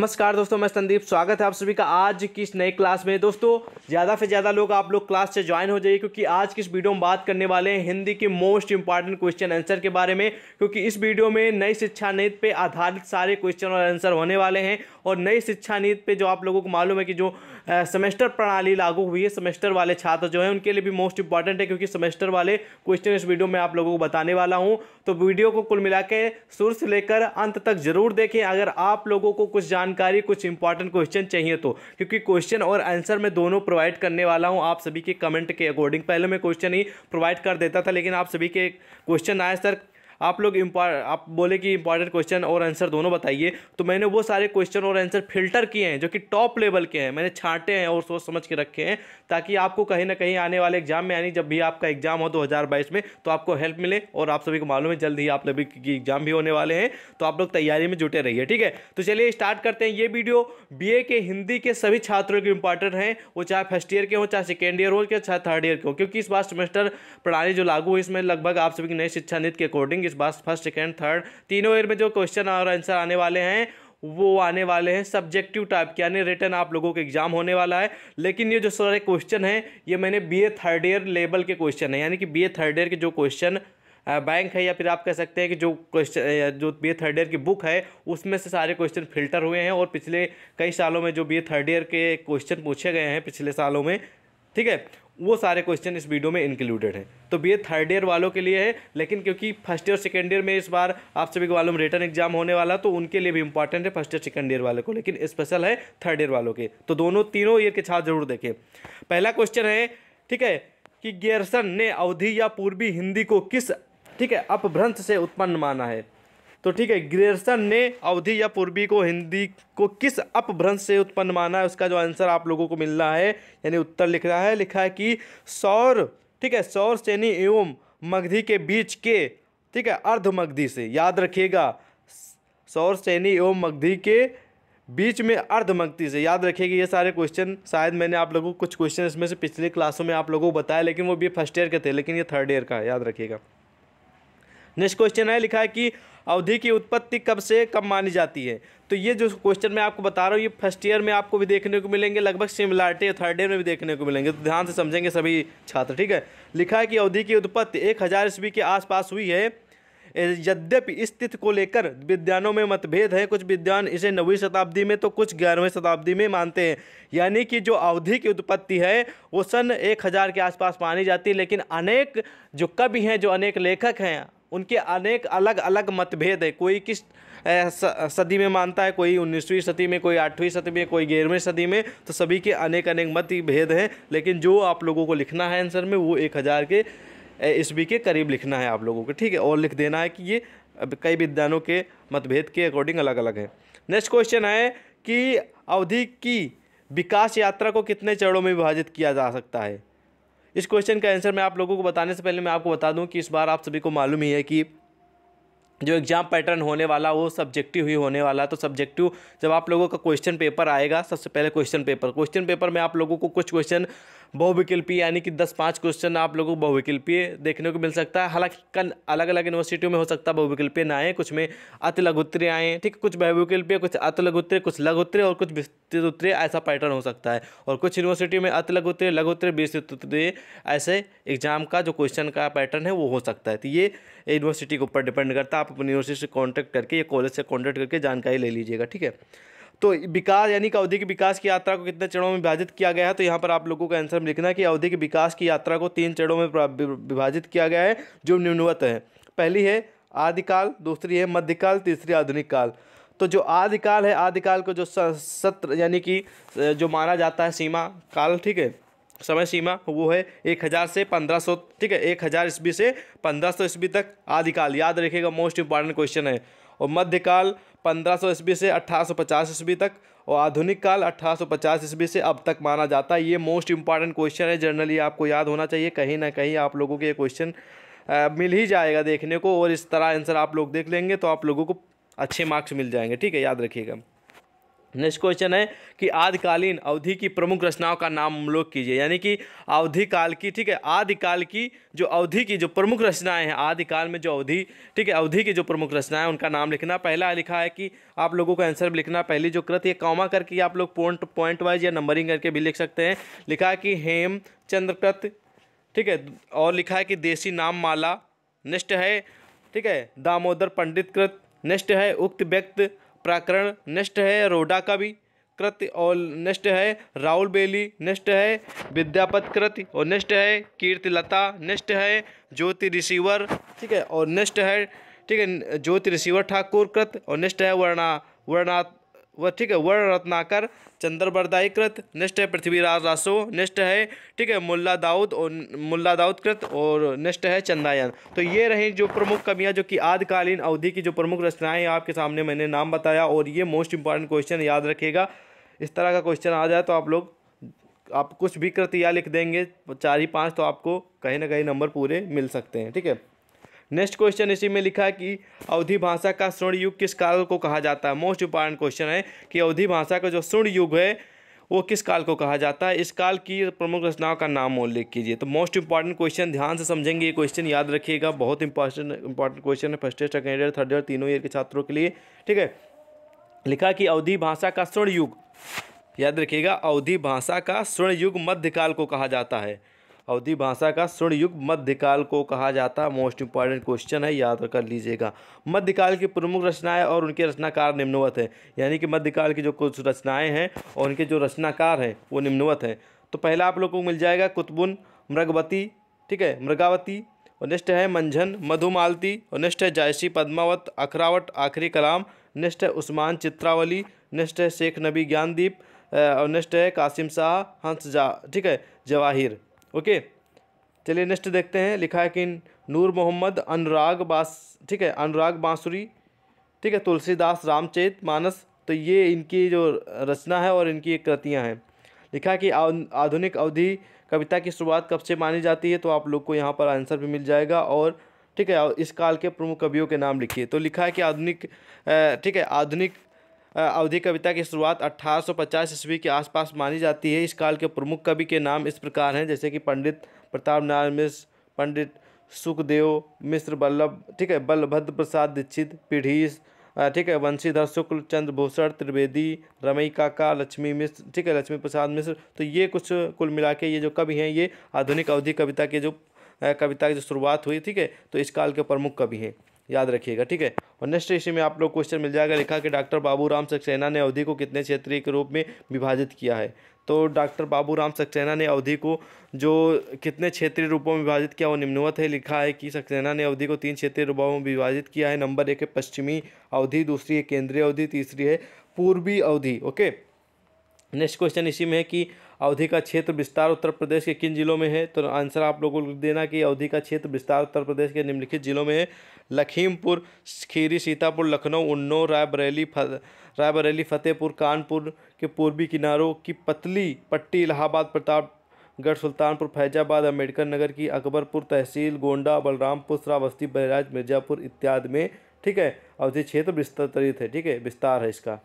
नमस्कार दोस्तों मैं संदीप स्वागत है आप सभी का आज की इस नए क्लास में दोस्तों ज़्यादा से ज़्यादा लोग आप लोग क्लास से ज्वाइन हो जाइए क्योंकि आज की इस वीडियो में बात करने वाले हैं हिंदी के मोस्ट इंपॉर्टेंट क्वेश्चन आंसर के बारे में क्योंकि इस वीडियो में नई शिक्षा नीति पे आधारित सारे क्वेश्चन और आंसर होने वाले हैं और नई शिक्षा नीति पर जो आप लोगों को मालूम है कि जो सेमेस्टर प्रणाली लागू हुई है सेमेस्टर वाले छात्र जो हैं उनके लिए भी मोस्ट इंपॉर्टेंट है क्योंकि सेमेस्टर वाले क्वेश्चन इस वीडियो में आप लोगों को बताने वाला हूँ तो वीडियो को कुल मिला के शुरू से लेकर अंत तक जरूर देखें अगर आप लोगों को कुछ जानकारी कुछ इंपॉर्टेंट क्वेश्चन चाहिए तो क्योंकि क्वेश्चन और आंसर मैं दोनों प्रोवाइड करने वाला हूँ आप सभी के कमेंट के अकॉर्डिंग पहले मैं क्वेश्चन ही प्रोवाइड कर देता था लेकिन आप सभी के क्वेश्चन आए सर आप लोग आप बोले कि इंपॉर्टेंट क्वेश्चन और आंसर दोनों बताइए तो मैंने वो सारे क्वेश्चन और आंसर फिल्टर किए हैं जो कि टॉप लेवल के हैं मैंने छांटे हैं और सोच समझ के रखे हैं ताकि आपको कहीं ना कहीं आने वाले एग्जाम में यानी जब भी आपका एग्जाम हो दो में तो आपको हेल्प मिले और आप सभी को मालूम है जल्द ही आप सभी की एग्जाम भी होने वाले हैं तो आप लोग तैयारी में जुटे रहिए ठीक है तो चलिए स्टार्ट करते हैं ये वीडियो बी के हिंदी के सभी छात्रों के इंपॉर्टेंट हैं वो चाहे फर्स्ट ईयर के हों चाहे सेकेंड ईयर हो चाहे थर्ड ईयर के हो क्योंकि इस बार सेमेस्टर प्रणाली जो लागू है इसमें लगभग आप सभी की नई शिक्षा नीति के अकॉर्डिंग इसके बाद फर्स्ट सेकेंड थर्ड तीनों ईयर में जो क्वेश्चन और आंसर आने वाले हैं वो आने वाले हैं सब्जेक्टिव टाइप के यानी रिटर्न आप लोगों के एग्जाम होने वाला है लेकिन ये जो सारे क्वेश्चन हैं ये मैंने बीए थर्ड ईयर लेवल के क्वेश्चन हैं यानी कि बीए थर्ड ईयर के जो क्वेश्चन बैंक है या फिर आप कह सकते हैं कि जो क्वेश्चन जो बीए थर्ड ईयर की बुक है उसमें से सारे क्वेश्चन फिल्टर हुए हैं और पिछले कई सालों में जो बी थर्ड ईयर के क्वेश्चन पूछे गए हैं पिछले सालों में ठीक है वो सारे क्वेश्चन इस वीडियो में इंक्लूडेड हैं तो बी थर्ड ईयर वालों के लिए है लेकिन क्योंकि फर्स्ट ईयर सेकेंड ईयर में इस बार आप सभी को मालूम रिटर्न एग्जाम होने वाला तो उनके लिए भी इंपॉर्टेंट है फर्स्ट ईयर सेकेंड ईयर वाले को लेकिन स्पेशल है थर्ड ईयर वालों के तो दोनों तीनों ईयर के छात्र जरूर देखें पहला क्वेश्चन है ठीक है कि गेरसन ने अवधि या पूर्वी हिंदी को किस ठीक है अपभ्रंश से उत्पन्न माना है तो ठीक है ग्रेसन ने अवधि या पूर्वी को हिंदी को किस अपभ्रंश से उत्पन्न माना है उसका जो आंसर आप लोगों को मिलना है यानी उत्तर लिख रहा है लिखा है कि सौर ठीक है सौर सैनी एवं मगधी के बीच के ठीक है अर्ध मगधी से याद रखिएगा सौर सैनी एवं मगधी के बीच में अर्धमक्ति से याद रखिएगा ये सारे क्वेश्चन शायद मैंने आप लोगों को कुछ क्वेश्चन इसमें से पिछले क्लासों में आप लोगों को बताया लेकिन वो भी फर्स्ट ईयर के थे लेकिन ये थर्ड ईयर का है याद रखिएगा नेक्स्ट क्वेश्चन है लिखा है कि अवधि की उत्पत्ति कब से कब मानी जाती है तो ये जो क्वेश्चन मैं आपको बता रहा हूँ ये फर्स्ट ईयर में आपको भी देखने को मिलेंगे लगभग सिमिलारिटी थर्ड ईयर में भी देखने को मिलेंगे तो ध्यान से समझेंगे सभी छात्र ठीक है लिखा है कि अवधि की उत्पत्ति एक हज़ार ईस्वी के आसपास हुई है यद्यपि इस तिथि को लेकर विद्वानों में मतभेद है कुछ विद्वान इसे नवीं शताब्दी में तो कुछ ग्यारहवीं शताब्दी में मानते हैं यानी कि जो अवधि की उत्पत्ति है वो सन एक हज़ार के आसपास मानी जाती है लेकिन अनेक जो कवि हैं जो अनेक लेखक हैं उनके अनेक अलग अलग मतभेद है कोई किस सदी में मानता है कोई उन्नीसवीं सदी में कोई आठवीं सदी में कोई ग्यारहवीं सदी में तो सभी के अनेक अनेक मत भेद हैं लेकिन जो आप लोगों को लिखना है आंसर में वो एक हज़ार के ईस्वी के करीब लिखना है आप लोगों को ठीक है और लिख देना है कि ये कई विद्वानों के मतभेद के अकॉर्डिंग अलग अलग है नेक्स्ट क्वेश्चन है कि अवधि की विकास यात्रा को कितने चरणों में विभाजित किया जा सकता है इस क्वेश्चन का आंसर मैं आप लोगों को बताने से पहले मैं आपको बता दूं कि इस बार आप सभी को मालूम ही है कि जो एग्ज़ाम पैटर्न होने वाला वो सब्जेक्टिव ही होने वाला तो सब्जेक्टिव जब आप लोगों का क्वेश्चन पेपर आएगा सबसे पहले क्वेश्चन पेपर क्वेश्चन पेपर में आप लोगों को कुछ क्वेश्चन बहुविकल्पी यानी कि दस पाँच क्वेश्चन आप लोगों को बहुविकल्पीय देखने को मिल सकता है हालांकि कल अलग अलग यूनिवर्सिटियों में हो सकता है बहुविकल्पीय ना आए कुछ में अति लघुत्तरीय आए ठीक कुछ बहुविकल्पीय कुछ अति लघुत्तरीय कुछ लघुत्तरीय और कुछ विस्तृत उत्तरीय ऐसा पैटर्न हो सकता है और कुछ यूनिवर्सिटी में अति लघुत्तरीय लघुत्तरीय विस्तृत उत्तर ऐसे एग्जाम का जो क्वेश्चन का पैटर्न है वो हो सकता है तो ये यूनिवर्सिटी के ऊपर डिपेंड करता है आप अपनी यूनिवर्सिटी से कॉन्टैक्ट करके या कॉलेज से कॉन्टैक्ट करके जानकारी ले लीजिएगा ठीक है तो विकास यानी कि औद्योगिक विकास की यात्रा को कितने चरणों में विभाजित किया गया है तो यहाँ पर आप लोगों का आंसर लिखना है कि औद्योगिक विकास की यात्रा को तीन चरणों में विभाजित किया गया है जो निम्नवत है पहली है आदिकाल दूसरी है मध्यकाल तीसरी आधुनिक काल तो जो आदिकाल है आदिकाल को जो सत्र यानी कि जो माना जाता है सीमा काल ठीक है समय सीमा वो है एक हज़ार से पंद्रह सौ ठीक है एक हज़ार ईस्वी से पंद्रह सौ ईस्वी तक आदिकाल याद रखिएगा मोस्ट इंपॉर्टेंट क्वेश्चन है और मध्यकाल 1500 ईस्वी से 1850 ईस्वी तक और आधुनिक काल 1850 ईस्वी से अब तक माना जाता है ये मोस्ट इंपॉर्टेंट क्वेश्चन है जनरली आपको याद होना चाहिए कहीं ना कहीं आप लोगों के ये क्वेश्चन मिल ही जाएगा देखने को और इस तरह आंसर आप लोग देख लेंगे तो आप लोगों को अच्छे मार्क्स मिल जाएंगे ठीक है याद रखिएगा नेक्स्ट क्वेश्चन है कि आदिकालीन अवधि की प्रमुख रचनाओं का नाम लोग कीजिए यानी कि अवधि काल की ठीक है आदिकाल की जो अवधि की जो प्रमुख रचनाएं हैं आदिकाल में जो अवधि ठीक है अवधि की जो प्रमुख रचनाएं उनका नाम लिखना पहला लिखा है कि आप लोगों को आंसर लिखना पहली जो कृत ये कॉमा करके आप लोग पॉइंट पॉइंट वाइज या नंबरिंग करके भी लिख सकते हैं लिखा है कि हेम चंद्रकृत ठीक है और लिखा है कि देसी नाम माला नेक्स्ट है ठीक है दामोदर पंडित कृत नेक्स्ट है उक्त व्यक्त प्रकरण नष्ट है रोडा का भी कृत्य और नष्ट है राहुल बेली नष्ट है विद्यापत कृत्य और नष्ट है कीर्तिलता नष्ट है ज्योति रिसीवर ठीक है और नष्ट है ठीक है ज्योति रिसीवर ठाकुर कृत और नष्ट है वर्णा वर्णा वह ठीक है वर्ण रत्नाकर चंद्रबरदाईकृत नेक्स्ट है पृथ्वीराज रासो नेक्स्ट है ठीक है मुल्ला दाऊद और मुल्ला दाऊद कृत और नेक्स्ट है चंदायन तो ये रही जो प्रमुख कवियाँ जो कि आदकालीन अवधि की जो प्रमुख रचनाएँ आपके सामने मैंने नाम बताया और ये मोस्ट इंपॉर्टेंट क्वेश्चन याद रखिएगा इस तरह का क्वेश्चन आ जाए तो आप लोग आप कुछ भी कृतियाँ लिख देंगे चार ही पाँच तो आपको कहीं ना कहीं नंबर पूरे मिल सकते हैं ठीक है नेक्स्ट क्वेश्चन इसी में लिखा है कि अवधि भाषा का स्वर्ण युग किस काल को कहा जाता है मोस्ट इंपॉर्टेंट क्वेश्चन है कि अवधि भाषा का जो स्वर्ण युग है वो किस काल को कहा जाता है इस काल की प्रमुख रचनाओं का नाम उल्लेख कीजिए तो मोस्ट इंपॉर्टेंट क्वेश्चन ध्यान से समझेंगे ये क्वेश्चन याद रखिएगा बहुत इंपॉर्टेंट इंपॉर्टेंट क्वेश्चन है first year second year third year तीनों ईयर के छात्रों के लिए ठीक है लिखा कि अवधि भाषा का स्वर्ण युग याद रखिएगा अवधि भाषा का स्वर्ण युग मध्यकाल को कहा जाता है अवधि भाषा का स्वर्णयुग मध्यकाल को कहा जाता है मोस्ट इंपॉर्टेंट क्वेश्चन है याद कर लीजिएगा मध्यकाल की प्रमुख रचनाएं और उनके रचनाकार निम्नवत हैं यानी कि मध्यकाल की जो कुछ रचनाएं हैं और उनके जो रचनाकार हैं वो निम्नवत हैं तो पहला आप लोग को मिल जाएगा कुतबुन मृगवती ठीक है मृगावती और नेक्स्ट है मंझन मधुमालती और नेक्स्ट है जायसी पद्मावत अखरावट आखिरी कलाम नेक्स्ट है उस्मान चित्रावली नेक्स्ट है शेख नबी ज्ञानदीप और नेक्स्ट है कासिम शाह हंस जा ठीक है जवाहिर ओके चलिए नेक्स्ट देखते हैं लिखा है कि नूर मोहम्मद अनुराग बास ठीक है अनुराग बांसुरी ठीक है तुलसीदास रामचेत मानस तो ये इनकी जो रचना है और इनकी कृतियाँ हैं लिखा है कि आधुनिक अवधि कविता की शुरुआत कब से मानी जाती है तो आप लोग को यहाँ पर आंसर भी मिल जाएगा और ठीक है इस काल के प्रमुख कवियों के नाम लिखिए तो लिखा है कि आधुनिक ठीक है आधुनिक अवधि कविता की शुरुआत 1850 ईस्वी के आसपास मानी जाती है इस काल के प्रमुख कवि के नाम इस प्रकार हैं जैसे कि पंडित प्रताप नारायण मिश्र पंडित सुखदेव मिश्र बल्लभ ठीक है बलभद्र प्रसाद दीक्षित पीढ़ीस ठीक है वंशीधर शुक्ल चंद्र भूषण त्रिवेदी रमई काका लक्ष्मी मिश्र ठीक है लक्ष्मी प्रसाद मिश्र तो ये कुछ कुल मिला के ये जो कवि हैं ये आधुनिक अवधि कविता के जो कविता की जो शुरुआत हुई ठीक है तो इस काल के प्रमुख कवि हैं याद रखिएगा ठीक है और नेक्स्ट इसी में आप लोग क्वेश्चन मिल जाएगा लिखा कि डॉक्टर बाबूराम सक्सेना ने अवधि को कितने क्षेत्रीय के रूप में विभाजित किया है तो डॉक्टर बाबूराम सक्सेना ने अवधि को जो कितने क्षेत्रीय रूपों में विभाजित किया वो निम्नवत है लिखा है कि सक्सेना ने अवधि को तीन क्षेत्रीय रूपों में विभाजित किया है नंबर एक है पश्चिमी अवधि दूसरी है केंद्रीय अवधि तीसरी है पूर्वी अवधि ओके नेक्स्ट क्वेश्चन इसी में है कि अवधि का क्षेत्र विस्तार उत्तर प्रदेश के किन जिलों में है तो आंसर आप लोगों को देना कि अवधि का क्षेत्र विस्तार उत्तर प्रदेश के निम्नलिखित जिलों में है लखीमपुर खीरी सीतापुर लखनऊ उन्नौ रायबरेली रायबरेली फतेहपुर कानपुर के पूर्वी किनारों की पतली पट्टी इलाहाबाद प्रताप गढ़ सुल्तानपुर फैजाबाद अम्बेडकर नगर की अकबरपुर तहसील गोंडा बलरामपुर श्रावस्ती बहराज मिर्जापुर इत्यादि में ठीक है अवधि क्षेत्र विस्तृत है ठीक है विस्तार है इसका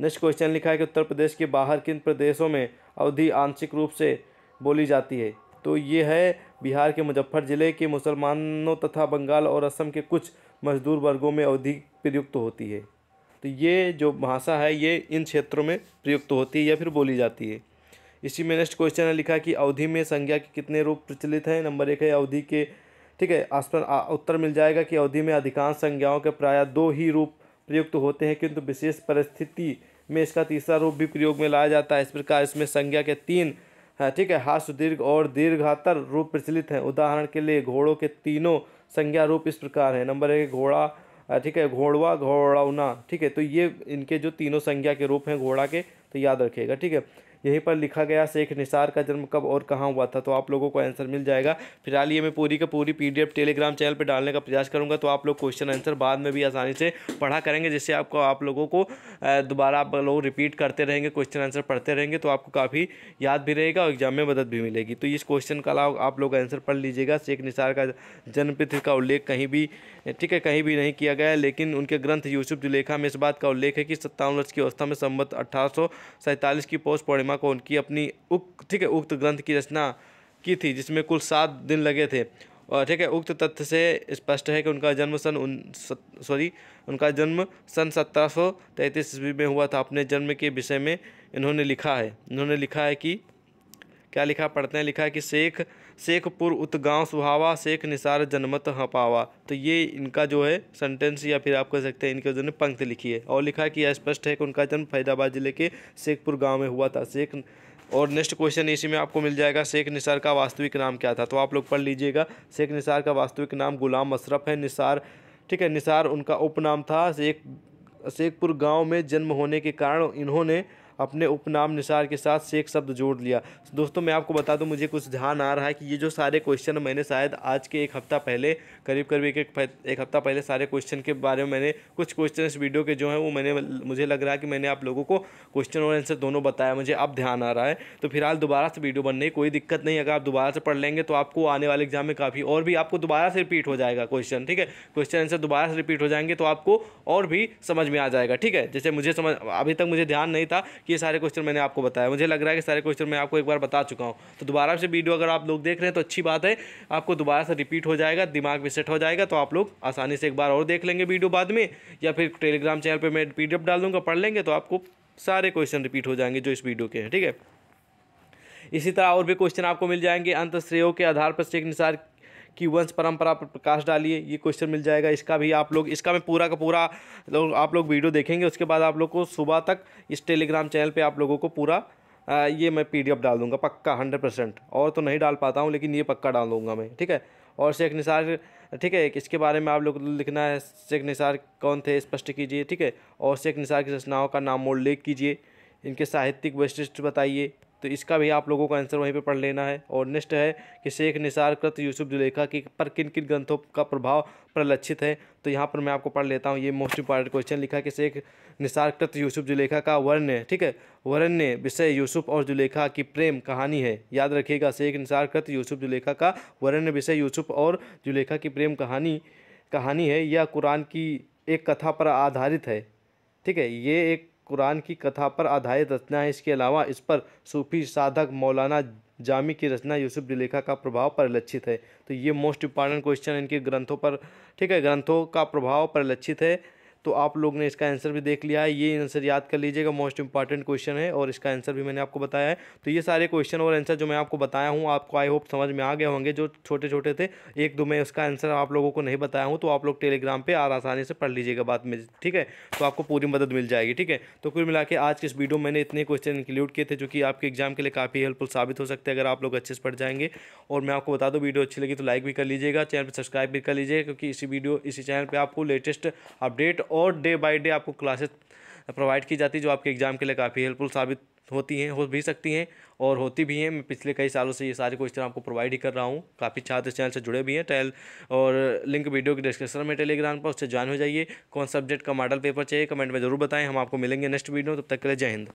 नेक्स्ट क्वेश्चन लिखा है कि उत्तर प्रदेश के बाहर किन प्रदेशों में अवधि आंशिक रूप से बोली जाती है तो ये है बिहार के मुजफ्फर ज़िले के मुसलमानों तथा बंगाल और असम के कुछ मजदूर वर्गों में अवधि प्रयुक्त होती है तो ये जो भाषा है ये इन क्षेत्रों में प्रयुक्त होती है या फिर बोली जाती है इसी में नेक्स्ट क्वेश्चन है लिखा कि अवधि में संज्ञा के कितने रूप प्रचलित हैं नंबर एक है अवधि के ठीक है आसपास उत्तर मिल जाएगा कि अवधि में अधिकांश संज्ञाओं के प्राय दो ही रूप प्रयुक्त होते हैं किंतु विशेष परिस्थिति में इसका तीसरा रूप भी प्रयोग में लाया जाता है इस प्रकार इसमें संज्ञा के तीन हाँ, ठीक है हास्य दीर्घ और दीर्घातर रूप प्रचलित हैं उदाहरण के लिए घोड़ों के तीनों संज्ञा रूप इस प्रकार है नंबर एक घोड़ा हाँ, ठीक है घोड़वा घोड़ाउना ठीक है तो ये इनके जो तीनों संज्ञा के रूप हैं घोड़ा के तो याद रखिएगा ठीक है यहीं पर लिखा गया शेख निसार का जन्म कब और कहाँ हुआ था तो आप लोगों को आंसर मिल जाएगा फिलहाल ये मैं पूरी का पूरी पी टेलीग्राम चैनल पर डालने का प्रयास करूँगा तो आप लोग क्वेश्चन आंसर बाद में भी आसानी से पढ़ा करेंगे जिससे आपको आप लोगों को दोबारा आप लोग रिपीट करते रहेंगे क्वेश्चन आंसर पढ़ते रहेंगे तो आपको काफ़ी याद भी रहेगा और एग्जाम में मदद भी मिलेगी तो इस क्वेश्चन का आप लोग आंसर पढ़ लीजिएगा शेख निसार का जन्मतिथि का उल्लेख कहीं भी ठीक है कहीं भी नहीं किया गया लेकिन उनके ग्रंथ यूसुफ जुलेखा में इस बात का उल्लेख है कि सत्तावन वर्ष की अवस्था में संबत अठारह की पोस्ट पूर्णिमा महात्मा को उनकी अपनी उक्त ठीक है उक्त ग्रंथ की रचना की थी जिसमें कुल सात दिन लगे थे और ठीक है उक्त तथ्य से स्पष्ट है कि उनका जन्म सन उन सॉरी उनका जन्म सन सत्रह सौ तैंतीस ईस्वी में हुआ था अपने जन्म के विषय में इन्होंने लिखा है इन्होंने लिखा है कि क्या लिखा पढ़ते हैं लिखा है कि शेख शेखपुर उतगांव सुहावा शेख निसार जनमत हपावा हाँ तो ये इनका जो है सेंटेंस या फिर आप कह सकते हैं इनके जो पंक्ति लिखी है और लिखा कि यह स्पष्ट है कि उनका जन्म फैदाबाद जिले के शेखपुर गाँव में हुआ था शेख और नेक्स्ट क्वेश्चन इसी में आपको मिल जाएगा शेख निसार का वास्तविक नाम क्या था तो आप लोग पढ़ लीजिएगा शेख निसार का वास्तविक नाम गुलाम अशरफ है निसार ठीक है निसार उनका उपनाम था शेख शेखपुर गांव में जन्म होने के कारण इन्होंने अपने उपनाम निसार के साथ शेख शब्द जोड़ लिया दोस्तों मैं आपको बता दूं मुझे कुछ ध्यान आ रहा है कि ये जो सारे क्वेश्चन मैंने शायद आज के एक हफ़्ता पहले करीब करीब एक एक हफ़्ता पहले सारे क्वेश्चन के बारे में मैंने कुछ क्वेश्चन इस वीडियो के जो हैं वो मैंने मुझे लग रहा है कि मैंने आप लोगों को क्वेश्चन और आंसर दोनों बताया मुझे अब ध्यान आ रहा है तो फिलहाल दोबारा से वीडियो बनने कोई दिक्कत नहीं अगर आप दोबारा से पढ़ लेंगे तो आपको आने वाले एग्जाम में काफ़ी और भी आपको दोबारा से रिपीट हो जाएगा क्वेश्चन ठीक है क्वेश्चन आंसर दोबारा से रिपीट हो जाएंगे तो आपको और भी समझ में आ जाएगा ठीक है जैसे मुझे समझ अभी तक मुझे ध्यान नहीं था कि ये सारे क्वेश्चन मैंने आपको बताया मुझे लग रहा है कि सारे क्वेश्चन मैं आपको एक बार बता चुका हूँ तो दोबारा से वीडियो अगर आप लोग देख रहे हैं तो अच्छी बात है आपको दोबारा से रिपीट हो जाएगा दिमाग में सेट हो जाएगा तो आप लोग आसानी से एक बार और देख लेंगे वीडियो बाद में या फिर टेलीग्राम चैनल पर मैं पी डाल दूँगा पढ़ लेंगे तो आपको सारे क्वेश्चन रिपीट हो जाएंगे जो इस वीडियो के हैं ठीक है इसी तरह और भी क्वेश्चन आपको मिल जाएंगे अंत श्रेयों के आधार पर चेक निसार की वंश परंपरा पर प्रकाश डालिए ये क्वेश्चन मिल जाएगा इसका भी आप लोग इसका मैं पूरा का पूरा लोग आप लोग वीडियो देखेंगे उसके बाद आप लोग को सुबह तक इस टेलीग्राम चैनल पे आप लोगों को पूरा ये मैं पी डाल दूँगा पक्का हंड्रेड परसेंट और तो नहीं डाल पाता हूँ लेकिन ये पक्का डाल दूँगा मैं ठीक है और शेख निसार ठीक है इसके बारे में आप लोग लिखना है शेख निसार कौन थे स्पष्ट कीजिए ठीक है और शेख निसार की रचनाओं का नाम लेख कीजिए इनके साहित्यिक वैशिष्ट बताइए तो इसका भी आप लोगों का आंसर वहीं पे पढ़ लेना है और नेक्स्ट है कि शेख निसार कृत यूसुफ जुलेखा की पर किन किन ग्रंथों का प्रभाव प्रलक्षित है तो यहाँ पर मैं आपको पढ़ लेता हूँ ये मोस्ट इंपॉर्टेंट क्वेश्चन लिखा कि शेख निसार कृत यूसुफ जुलेखा का वर्ण्य ठीक है वर्ण्य विषय यूसुफ और जुलेखा की प्रेम कहानी है याद रखिएगा शेख निसार कृत यूसुफ जुलेखा का वर्ण्य विषय यूसुफ और जुलेखा की प्रेम कहानी कहानी है यह कुरान की एक कथा पर आधारित है ठीक है ये एक कुरान की कथा पर आधारित रचना है इसके अलावा इस पर सूफी साधक मौलाना जामी की रचना यूसुफ जलेखा का प्रभाव परिलक्षित है तो ये मोस्ट इंपॉर्टेंट क्वेश्चन इनके ग्रंथों पर ठीक है ग्रंथों का प्रभाव परिलक्षित है तो आप लोग ने इसका आंसर भी देख लिया है ये आंसर याद कर लीजिएगा मोस्ट इंपॉर्टेंट क्वेश्चन है और इसका आंसर भी मैंने आपको बताया है तो ये सारे क्वेश्चन और आंसर जो मैं आपको बताया हूँ आपको आई होप समझ में आ गए होंगे जो छोटे छोटे थे एक दो मैं उसका आंसर आप लोगों को नहीं बताया हूँ तो आप लोग टेलीग्राम पर आर आसानी से पढ़ लीजिएगा बाद में ठीक है तो आपको पूरी मदद मिल जाएगी ठीक है तो कुल मिला के आज के इस वीडियो में मैंने इतने क्वेश्चन इंक्लूड किए थे जो कि आपके एग्जाम के लिए काफ़ी हेल्पफुल साबित हो सकते हैं अगर आप लोग अच्छे से पढ़ जाएंगे और मैं आपको बता दूँ वीडियो अच्छी लगी तो लाइक भी कर लीजिएगा चैनल पर सब्सक्राइब भी कर लीजिएगा क्योंकि इसी वीडियो इसी चैनल पर आपको लेटेस्ट अपडेट और डे बाई डे आपको क्लासेस प्रोवाइड की जाती है जो आपके एग्ज़ाम के लिए काफ़ी हेल्पफुल साबित होती हैं हो भी सकती हैं और होती भी हैं मैं पिछले कई सालों से ये सारी कोर्स आपको प्रोवाइड ही कर रहा हूँ काफ़ी छात्र चैनल से जुड़े भी हैं टेल और लिंक वीडियो के डिस्क्रिप्शन में टेलीग्राम पर उससे ज्वाइन हो जाइए कौन सब्जेक्ट का मॉडल पेपर चाहिए कमेंट में ज़रूर बताएं हम आपको मिलेंगे नेक्स्ट वीडियो तब तक के लिए जय हिंद